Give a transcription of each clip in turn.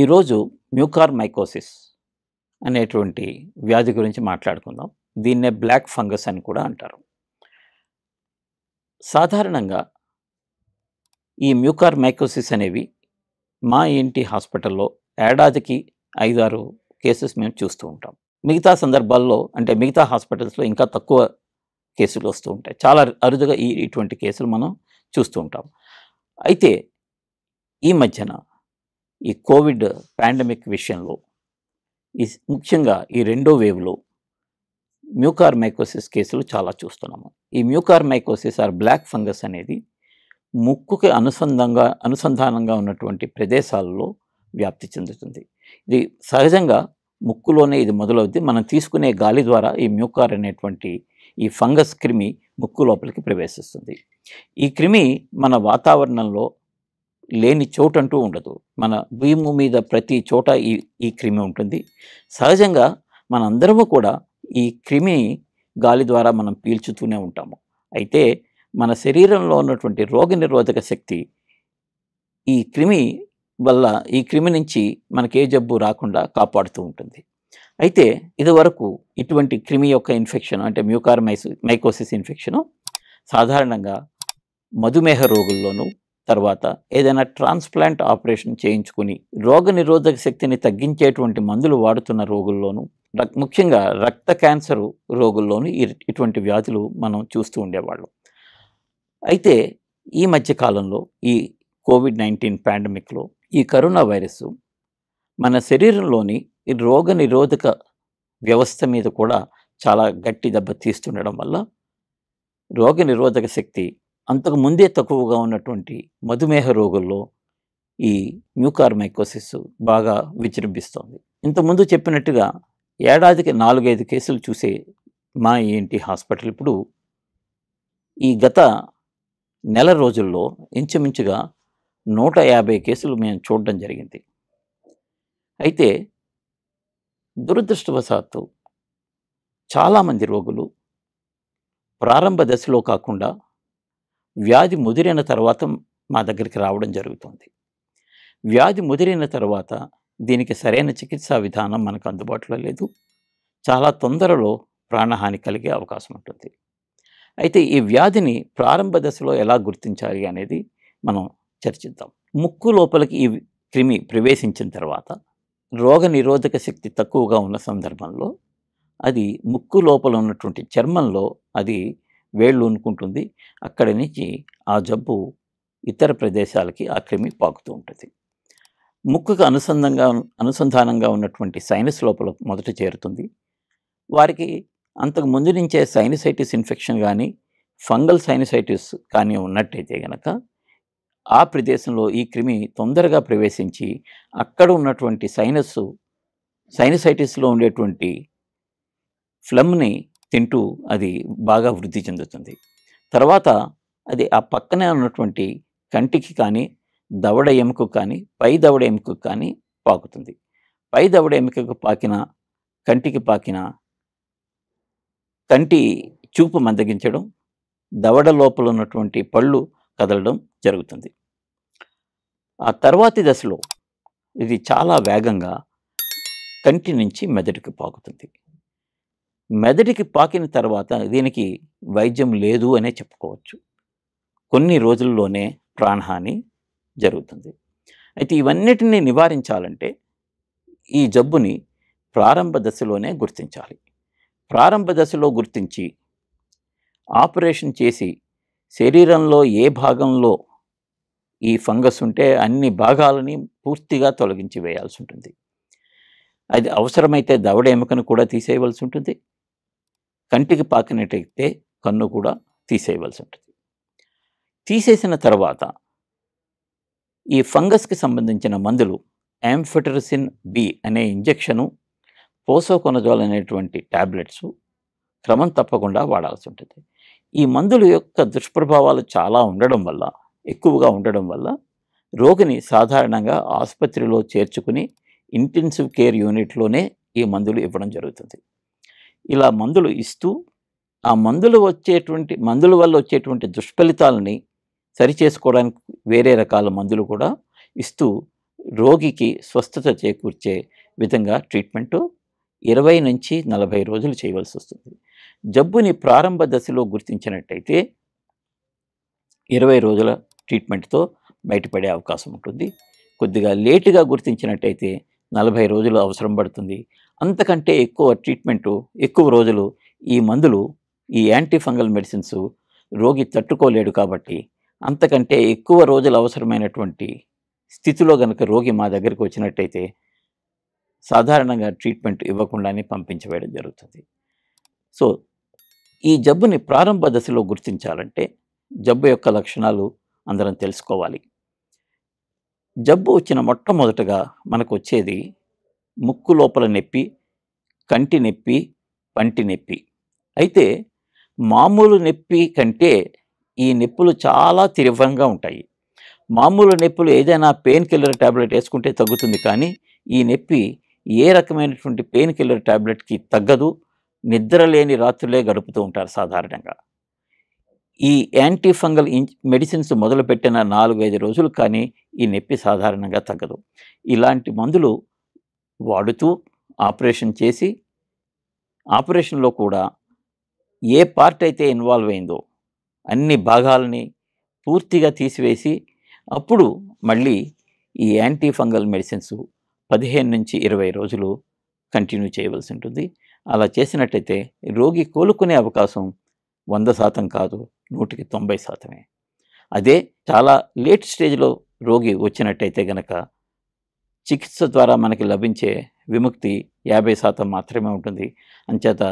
ఈరోజు Mucor mycosis అనేటువంటి వ్యాధి గురించి మాట్లాడుకుందాం దీన్నే బ్లాక్ ఫంగస్ అని కూడా అంటారు సాధారణంగా ఈ మ్యూకార్ మైకోసిస్ అనేవి మా ఇంటి హాస్పిటల్లో ఏడాదికి ఐదారు కేసెస్ మేము చూస్తూ ఉంటాం మిగతా సందర్భాల్లో అంటే మిగతా హాస్పిటల్స్లో ఇంకా తక్కువ కేసులు వస్తూ ఉంటాయి చాలా అరుదుగా ఈ ఇటువంటి కేసులు మనం చూస్తూ ఉంటాం అయితే ఈ మధ్యన ఈ కోవిడ్ పాండమిక్ విషయంలో ఈ ముఖ్యంగా ఈ రెండో వేవ్లో మ్యూకార్ మైకోసిస్ కేసులు చాలా చూస్తున్నాము ఈ mucor mycosis or black fungus అనేది ముక్కుకి అనుసంధానంగా అనుసంధానంగా ఉన్నటువంటి ప్రదేశాలలో వ్యాప్తి చెందుతుంది ఇది సహజంగా ముక్కులోనే ఇది మొదలవుద్ది మనం తీసుకునే గాలి ద్వారా ఈ మ్యూకార్ అనేటువంటి ఈ ఫంగస్ క్రిమి ముక్కు లోపలికి ప్రవేశిస్తుంది ఈ క్రిమి మన వాతావరణంలో లేని చోటు అంటూ ఉండదు మన భూమి మీద ప్రతి చోట ఈ ఈ క్రిమి ఉంటుంది సహజంగా మనందరము కూడా ఈ క్రిమి గాలి ద్వారా మనం పీల్చుతూనే ఉంటాము అయితే మన శరీరంలో ఉన్నటువంటి రోగనిరోధక శక్తి ఈ క్రిమి వల్ల ఈ క్రిమి నుంచి మనకే జబ్బు రాకుండా కాపాడుతూ ఉంటుంది అయితే ఇదివరకు ఇటువంటి క్రిమి యొక్క ఇన్ఫెక్షన్ అంటే మ్యూకార్ మైకోసిస్ ఇన్ఫెక్షను సాధారణంగా మధుమేహ రోగుల్లోనూ తర్వాత ఏదైనా ట్రాన్స్ప్లాంట్ ఆపరేషన్ చేయించుకుని రోగ శక్తిని తగ్గించేటువంటి మందులు వాడుతున్న రోగుల్లోనూ ముఖ్యంగా రక్త క్యాన్సర్ రోగుల్లోనూ ఇటువంటి వ్యాధులు మనం చూస్తూ ఉండేవాళ్ళం అయితే ఈ మధ్య కాలంలో ఈ కోవిడ్ నైన్టీన్ పాండమిక్లో ఈ కరోనా వైరస్ మన శరీరంలోని రోగ నిరోధక వ్యవస్థ మీద కూడా చాలా గట్టి దెబ్బ తీస్తుండడం వల్ల రోగ నిరోధక శక్తి అంతకు ముందే తక్కువగా ఉన్నటువంటి మధుమేహ రోగుల్లో ఈ మ్యూకార్మైకోసిస్ బాగా విజృంభిస్తోంది ఇంతకుముందు చెప్పినట్టుగా ఏడాదికి నాలుగైదు కేసులు చూసే మా ఏంటి హాస్పిటల్ ఇప్పుడు ఈ గత నెల రోజుల్లో ఇంచుమించుగా నూట యాభై కేసులు మేము చూడడం జరిగింది అయితే దురదృష్టవశాత్తు చాలామంది రోగులు ప్రారంభ దశలో కాకుండా వ్యాధి ముదిరిన తర్వాత మా దగ్గరికి రావడం జరుగుతుంది వ్యాధి ముదిరిన తర్వాత దీనికి సరైన చికిత్సా విధానం మనకు అందుబాటులో లేదు చాలా తొందరలో ప్రాణహాని కలిగే అవకాశం ఉంటుంది అయితే ఈ వ్యాధిని ప్రారంభ దశలో ఎలా గుర్తించాలి అనేది మనం చర్చిద్దాం ముక్కు లోపలికి ఈ క్రిమి ప్రవేశించిన తర్వాత రోగ నిరోధక శక్తి తక్కువగా ఉన్న సందర్భంలో అది ముక్కు లోపల ఉన్నటువంటి చర్మంలో అది వేళ్ళు ఉనుకుంటుంది అక్కడి నుంచి ఆ జబ్బు ఇతర ప్రదేశాలకి ఆ క్రిమి పాకుతూ ఉంటుంది ముక్కుకు అనుసంధంగా అనుసంధానంగా ఉన్నటువంటి సైనస్ లోపల మొదట చేరుతుంది వారికి అంతకు ముందు నుంచే సైనసైటిస్ ఇన్ఫెక్షన్ కానీ ఫంగల్ సైనసైటిస్ కానీ ఉన్నట్టయితే గనక ఆ ప్రదేశంలో ఈ క్రిమి తొందరగా ప్రవేశించి అక్కడ ఉన్నటువంటి సైనస్ సైనసైటిస్లో ఉండేటువంటి ఫ్లమ్ని తింటూ అది బాగా వృద్ధి చెందుతుంది తర్వాత అది ఆ పక్కనే ఉన్నటువంటి కంటికి కానీ దవడ ఎముకకు కానీ పై దవడ ఎముకకు కానీ పాకుతుంది పై దవడ ఎముకకు పాకిన కంటికి పాకిన కంటి చూపు మందగించడం దవడ లోపల ఉన్నటువంటి పళ్ళు కదలడం జరుగుతుంది ఆ తర్వాతి దశలో ఇది చాలా వేగంగా కంటి నుంచి మెదడుకి పాకుతుంది మెదడికి పాకిన తర్వాత దీనికి వైద్యం లేదు అనే చెప్పుకోవచ్చు కొన్ని రోజుల్లోనే ప్రాణహాని జరుగుతుంది అయితే ఇవన్నిటిని నివారించాలంటే ఈ జబ్బుని ప్రారంభ దశలోనే గుర్తించాలి ప్రారంభ దశలో గుర్తించి ఆపరేషన్ చేసి శరీరంలో ఏ భాగంలో ఈ ఫంగస్ ఉంటే అన్ని భాగాలని పూర్తిగా తొలగించి వేయాల్సి ఉంటుంది అది అవసరమైతే దవడ ఎముకను కూడా తీసేయవలసి ఉంటుంది కంటికి పాకినట్టయితే కన్ను కూడా తీసేయవలసి ఉంటుంది తీసేసిన తర్వాత ఈ ఫంగస్కి సంబంధించిన మందులు యాంఫెటరసిన్ బి అనే ఇంజెక్షను పోసోకొనజోల్ అనేటువంటి ట్యాబ్లెట్సు క్రమం తప్పకుండా వాడాల్సి ఉంటుంది ఈ మందుల యొక్క దుష్ప్రభావాలు చాలా ఉండడం వల్ల ఎక్కువగా ఉండడం వల్ల రోగిని సాధారణంగా ఆసుపత్రిలో చేర్చుకుని ఇంటెన్సివ్ కేర్ యూనిట్లోనే ఈ మందులు ఇవ్వడం జరుగుతుంది ఇలా మందులు ఇస్తూ ఆ మందులు వచ్చేటువంటి మందుల వల్ల వచ్చేటువంటి దుష్ఫలితాలని సరిచేసుకోవడానికి వేరే రకాల మందులు కూడా ఇస్తూ రోగికి స్వస్థత చేకూర్చే విధంగా ట్రీట్మెంటు ఇరవై నుంచి నలభై రోజులు చేయవలసి వస్తుంది జబ్బుని ప్రారంభ దశలో గుర్తించినట్టయితే ఇరవై రోజుల ట్రీట్మెంట్తో బయటపడే అవకాశం ఉంటుంది కొద్దిగా లేటుగా గుర్తించినట్టయితే నలభై రోజులు అవసరం పడుతుంది అంతకంటే ఎక్కువ ట్రీట్మెంటు ఎక్కువ రోజులు ఈ మందులు ఈ యాంటీఫంగల్ మెడిసిన్స్ రోగి తట్టుకోలేడు కాబట్టి అంతకంటే ఎక్కువ రోజులు అవసరమైనటువంటి స్థితిలో కనుక రోగి మా దగ్గరికి వచ్చినట్టయితే సాధారణంగా ట్రీట్మెంట్ ఇవ్వకుండానే పంపించవేయడం జరుగుతుంది సో ఈ జబ్బుని ప్రారంభ దశలో గుర్తించాలంటే జబ్బు యొక్క లక్షణాలు అందరం తెలుసుకోవాలి జబ్బు వచ్చిన మొట్టమొదటగా మనకు వచ్చేది ముక్కు లోపల నొప్పి కంటి నొప్పి పంటి నొప్పి అయితే మామూలు నొప్పి కంటే ఈ నొప్పులు చాలా తీవ్రంగా ఉంటాయి మామూలు నొప్పులు ఏదైనా పెయిన్ కిల్లర్ ట్యాబ్లెట్ వేసుకుంటే తగ్గుతుంది కానీ ఈ నొప్పి ఏ రకమైనటువంటి పెయిన్ కిల్లర్ ట్యాబ్లెట్కి తగ్గదు నిద్ర లేని రాత్రులే గడుపుతూ ఉంటారు సాధారణంగా ఈ యాంటీ ఫంగల్ మెడిసిన్స్ మొదలుపెట్టిన నాలుగైదు రోజులు కానీ ఈ నొప్పి సాధారణంగా తగ్గదు ఇలాంటి మందులు వాడుతూ ఆపరేషన్ చేసి ఆపరేషన్లో కూడా ఏ పార్ట్ అయితే ఇన్వాల్వ్ అయిందో అన్ని భాగాలని పూర్తిగా తీసివేసి అప్పుడు మళ్ళీ ఈ యాంటీ ఫంగల్ మెడిసిన్స్ పదిహేను నుంచి ఇరవై రోజులు కంటిన్యూ చేయవలసి ఉంటుంది అలా చేసినట్టయితే రోగి కోలుకునే అవకాశం వంద శాతం కాదు నూటికి తొంభై శాతమే అదే చాలా లేట్ స్టేజ్లో రోగి వచ్చినట్టయితే గనక చికిత్స ద్వారా మనకి లభించే విముక్తి యాభై శాతం మాత్రమే ఉంటుంది అంచేత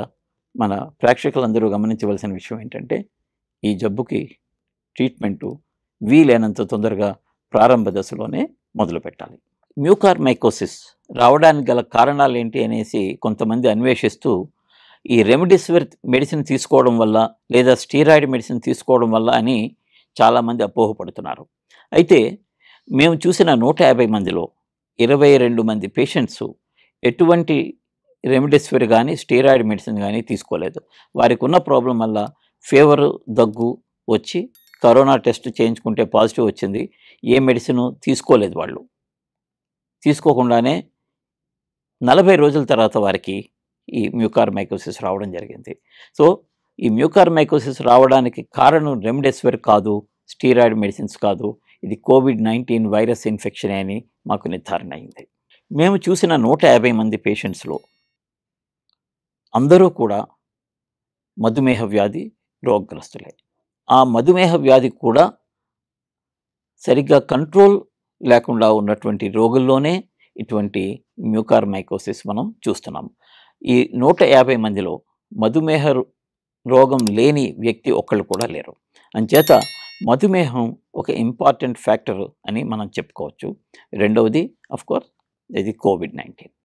మన ప్రేక్షకులందరూ గమనించవలసిన విషయం ఏంటంటే ఈ జబ్బుకి ట్రీట్మెంటు వీలైనంత తొందరగా ప్రారంభ దశలోనే మొదలు పెట్టాలి మైకోసిస్ రావడానికి గల కారణాలు ఏంటి అనేసి కొంతమంది అన్వేషిస్తూ ఈ రెమిడిసివిర్ మెడిసిన్ తీసుకోవడం వల్ల లేదా స్టీరాయిడ్ మెడిసిన్ తీసుకోవడం వల్ల అని చాలామంది అపోహపడుతున్నారు అయితే మేము చూసిన నూట యాభై మందిలో ఇరవై రెండు మంది పేషెంట్స్ ఎటువంటి రెమిడెసివిర్ కానీ స్టీరాయిడ్ మెడిసిన్ కానీ తీసుకోలేదు వారికి ఉన్న ప్రాబ్లం వల్ల ఫీవర్ దగ్గు వచ్చి కరోనా టెస్ట్ చేయించుకుంటే పాజిటివ్ వచ్చింది ఏ మెడిసిన్ తీసుకోలేదు వాళ్ళు తీసుకోకుండానే నలభై రోజుల తర్వాత వారికి ఈ మ్యూకార్ మైకోసిస్ రావడం జరిగింది సో ఈ మ్యూకార్ మైకోసిస్ రావడానికి కారణం రెమ్డెసివిర్ కాదు స్టీరాయిడ్ మెడిసిన్స్ కాదు ఇది కోవిడ్ నైన్టీన్ వైరస్ ఇన్ఫెక్షన్ అని మాకు నిర్ధారణ అయింది మేము చూసిన నూట యాభై మంది పేషెంట్స్లో అందరూ కూడా మధుమేహ వ్యాధి రోగ్రస్తులే ఆ మధుమేహ వ్యాధి కూడా సరిగ్గా కంట్రోల్ లేకుండా ఉన్నటువంటి రోగుల్లోనే ఇటువంటి మ్యూకార్మైకోసిస్ మనం చూస్తున్నాం ఈ నూట యాభై మందిలో మధుమేహ రోగం లేని వ్యక్తి ఒక్కళ్ళు కూడా లేరు అంచేత మధుమేహం ఒక ఇంపార్టెంట్ ఫ్యాక్టర్ అని మనం చెప్పుకోవచ్చు రెండవది అఫ్కోర్స్ ఇది కోవిడ్ నైన్టీన్